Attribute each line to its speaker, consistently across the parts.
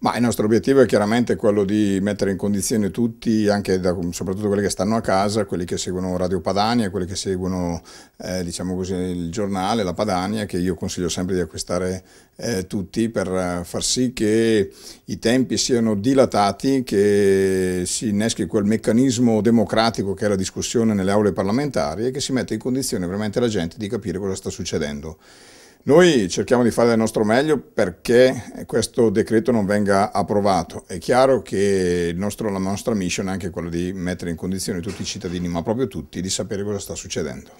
Speaker 1: Ma il nostro obiettivo è chiaramente quello di mettere in condizione tutti, anche da, soprattutto quelli che stanno a casa, quelli che seguono Radio Padania, quelli che seguono eh, diciamo così, il giornale, la Padania, che io consiglio sempre di acquistare eh, tutti per far sì che i tempi siano dilatati, che si inneschi quel meccanismo democratico che è la discussione nelle aule parlamentari e che si metta in condizione veramente la gente di capire cosa sta succedendo. Noi cerchiamo di fare del nostro meglio perché questo decreto non venga approvato. È chiaro che nostro, la nostra mission è anche quella di mettere in condizione tutti i cittadini, ma proprio tutti, di sapere cosa sta succedendo.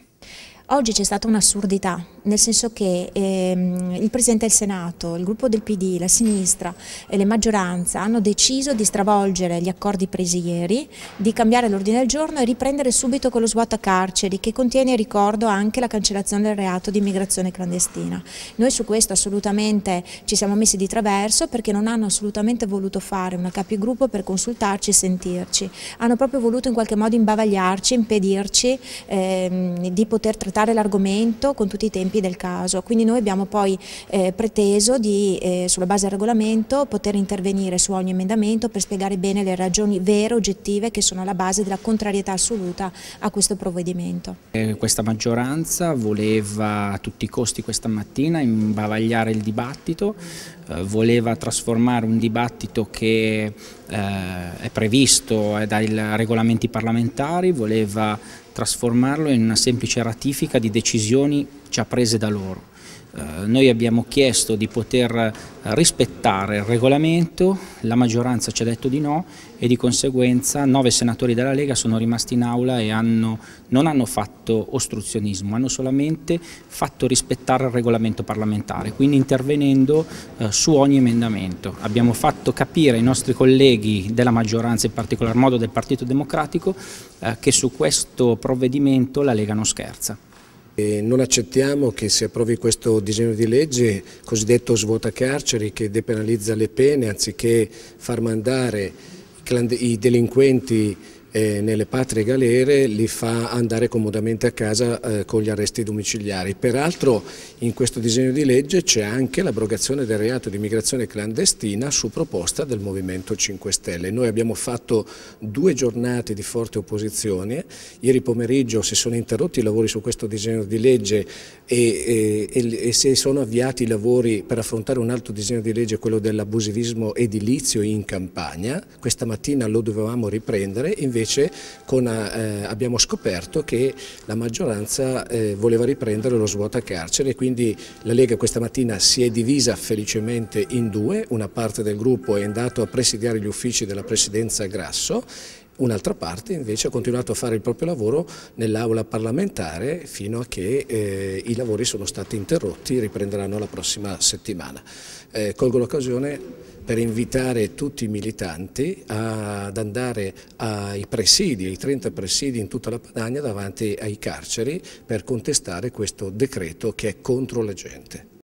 Speaker 2: Oggi c'è stata un'assurdità, nel senso che ehm, il Presidente del Senato, il gruppo del PD, la sinistra e le maggioranza hanno deciso di stravolgere gli accordi presi ieri, di cambiare l'ordine del giorno e riprendere subito quello a carceri che contiene, ricordo, anche la cancellazione del reato di immigrazione clandestina. Noi su questo assolutamente ci siamo messi di traverso perché non hanno assolutamente voluto fare una capigruppo per consultarci e sentirci, hanno proprio voluto in qualche modo imbavagliarci, impedirci ehm, di poter trattare trattare l'argomento con tutti i tempi del caso, quindi noi abbiamo poi eh, preteso di, eh, sulla base del regolamento poter intervenire su ogni emendamento per spiegare bene le ragioni vere, oggettive che sono alla base della contrarietà assoluta a questo provvedimento.
Speaker 3: Eh, questa maggioranza voleva a tutti i costi questa mattina imbavagliare il dibattito, eh, voleva trasformare un dibattito che eh, è previsto dai regolamenti parlamentari, voleva trasformarlo in una semplice ratifica di decisioni già prese da loro. Eh, noi abbiamo chiesto di poter rispettare il regolamento, la maggioranza ci ha detto di no e di conseguenza nove senatori della Lega sono rimasti in aula e hanno, non hanno fatto ostruzionismo, hanno solamente fatto rispettare il regolamento parlamentare, quindi intervenendo eh, su ogni emendamento. Abbiamo fatto capire ai nostri colleghi della maggioranza, in particolar modo del Partito Democratico, eh, che su questo
Speaker 4: provvedimento la Lega non scherza. E non accettiamo che si approvi questo disegno di legge cosiddetto svuota carceri che depenalizza le pene anziché far mandare i delinquenti eh, nelle patrie galere li fa andare comodamente a casa eh, con gli arresti domiciliari. Peraltro in questo disegno di legge c'è anche l'abrogazione del reato di immigrazione clandestina su proposta del Movimento 5 Stelle. Noi abbiamo fatto due giornate di forte opposizione, ieri pomeriggio si sono interrotti i lavori su questo disegno di legge e, e, e si sono avviati i lavori per affrontare un altro disegno di legge, quello dell'abusivismo edilizio in campagna. Questa mattina lo dovevamo riprendere, invece invece con, eh, abbiamo scoperto che la maggioranza eh, voleva riprendere lo svuota carcere, quindi la Lega questa mattina si è divisa felicemente in due, una parte del gruppo è andato a presidiare gli uffici della Presidenza Grasso Un'altra parte invece ha continuato a fare il proprio lavoro nell'aula parlamentare fino a che eh, i lavori sono stati interrotti, riprenderanno la prossima settimana. Eh, colgo l'occasione per invitare tutti i militanti ad andare ai presidi, ai 30 presidi in tutta la Padania davanti ai carceri per contestare questo decreto che è contro la gente.